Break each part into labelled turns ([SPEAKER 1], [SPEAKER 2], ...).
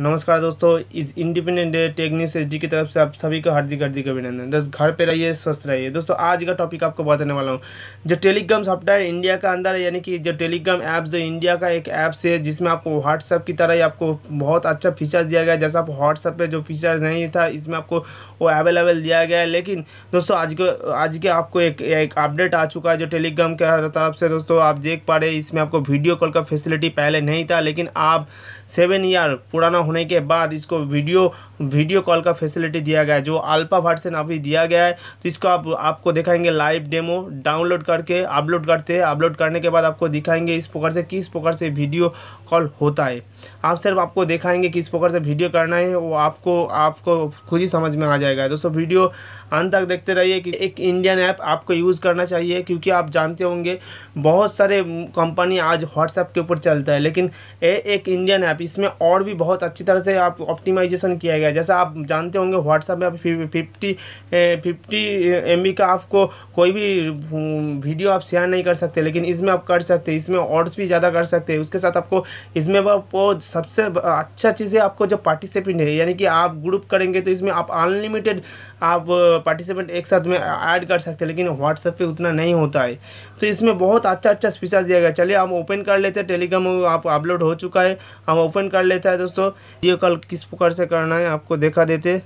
[SPEAKER 1] नमस्कार दोस्तों इस independent day tech news H की तरफ से आप सभी को हार्दिक हार्दिक अभिनंदन दस घर पे रहिए स्वस्थ रहिए दोस्तों आज का टॉपिक आपको बताने वाला हूँ जो टेलीग्राम सॉफ्टवेयर इंडिया का अंदर है यानी कि जो टेलीग्राम ऐप जो इंडिया का एक ऐप्स है जिसमें आपको व्हाट्सअप की तरह ही आपको बहुत अच्छा फीचर्स दिया गया जैसा आप व्हाट्सअप पर जो फीचर्स नहीं था इसमें आपको वो अवेलेबल दिया गया है लेकिन दोस्तों आज के आज के आपको एक एक अपडेट आ चुका है जो टेलीग्राम के तरफ से दोस्तों आप देख पा रहे इसमें आपको वीडियो कॉल का फैसिलिटी पहले नहीं था लेकिन आप सेवन ईयर पुराना होने के बाद इसको वीडियो वीडियो कॉल का फैसिलिटी दिया गया है जो अल्फा वर्सन अभी दिया गया है तो इसको आप आपको दिखाएंगे लाइव डेमो डाउनलोड करके अपलोड करते हैं अपलोड करने के बाद आपको दिखाएंगे इस प्रकार से किस प्रकार से वीडियो कॉल होता है आप सिर्फ आपको दिखाएंगे किस प्रकार से वीडियो करना है वो आपको आपको खुद ही समझ में आ जाएगा दोस्तों वीडियो अंत तक देखते रहिए कि एक इंडियन ऐप आपको यूज़ करना चाहिए क्योंकि आप जानते होंगे बहुत सारे कंपनी आज व्हाट्सएप के ऊपर चलता है लेकिन ए, एक इंडियन ऐप इसमें और भी बहुत अच्छी तरह से आप ऑप्टिमाइजेशन किया गया जैसा आप जानते होंगे व्हाट्सएप में आप फिफ्टी फिफ्टी एम का आपको कोई भी वीडियो हम्म, आप शेयर नहीं कर सकते लेकिन इसमें आप कर सकते हैं इसमें ऑर्ड्स भी ज़्यादा कर सकते हैं उसके साथ आपको इसमें वो सबसे अच्छा चीज़ है आपको जो पार्टिसिपेंट है यानी कि आप ग्रुप करेंगे तो इसमें आप अनलिमिटेड आप पार्टिसिपेंट एक साथ में ऐड कर सकते हैं लेकिन व्हाट्सएप पे उतना नहीं होता है तो इसमें बहुत अच्छा अच्छा फीचर्स दिया गया चलिए हम ओपन कर लेते हैं टेलीग्राम आप अपलोड हो चुका है हम ओपन कर लेते हैं दोस्तों वीडियो कॉल किस प्रकार से करना है आपको देखा देते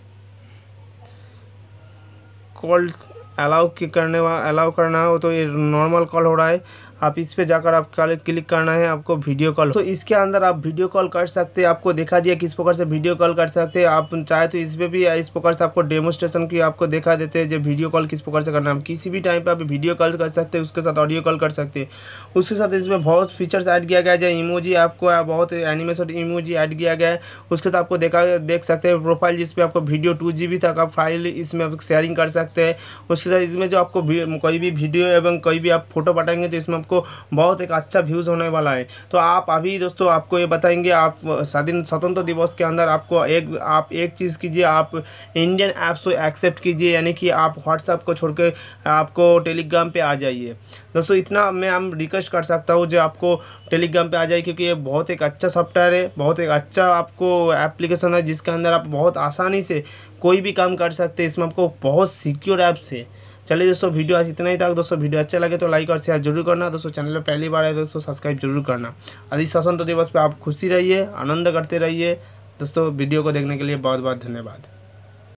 [SPEAKER 1] कॉल अलाउ करने करने अलाउ करना हो तो ये नॉर्मल कॉल हो रहा है आप इस पे जाकर आप क्लिक करना है आपको वीडियो कॉल तो इसके अंदर आप वीडियो कॉल कर सकते हैं आपको दिखा दिया किस प्रकार से वीडियो कॉल कर सकते हैं आप चाहे तो इस पर भी इस प्रकार से आपको डेमोस्ट्रेशन की आपको दिखा देते हैं जो वीडियो कॉल किस प्रकार से करना है किसी भी टाइम पर आप वीडियो कॉल कर सकते हैं उसके साथ ऑडियो कॉल कर सकते हैं उसके साथ इसमें बहुत फीचर्स ऐड किया गया है इमोजी आपको बहुत एनिमेशन इमोजी ऐड किया गया है उसके साथ आपको देखा देख सकते हैं प्रोफाइल जिसपे आपको वीडियो टू तक आप फाइल इसमें आप शेयरिंग कर सकते हैं उसके साथ इसमें जो आपको कोई भी वीडियो एवं कोई भी आप फोटो पटाएंगे तो इसमें आपको बहुत एक अच्छा व्यूज़ होने वाला है तो आप अभी दोस्तों आपको ये बताएंगे आप स्वाधीन स्वतंत्र दिवस के अंदर आपको एक आप एक चीज़ कीजिए आप इंडियन ऐप्स को एक्सेप्ट कीजिए यानी कि आप व्हाट्सएप को छोड़ आपको टेलीग्राम पर आ जाइए दोस्तों इतना मैं हम रिक्वेस्ट कर सकता हूँ जो आपको टेलीग्राम पे आ जाए क्योंकि ये बहुत एक अच्छा सॉफ्टवेयर है बहुत एक अच्छा आपको एप्लीकेशन है जिसके अंदर आप बहुत आसानी से कोई भी काम कर सकते हैं इसमें आपको बहुत सिक्योर ऐप्स है चलिए दोस्तों वीडियो आज इतना ही था दोस्तों वीडियो अच्छा लगे तो लाइक और शेयर जरूर करना दोस्तों चैनल पर पहली बार है तो दोस्तों सब्सक्राइब जरूर करना इस स्वतंत्र तो दिवस पर आप खुशी रहिए आनंद करते रहिए दोस्तों वीडियो को देखने के लिए बहुत बहुत धन्यवाद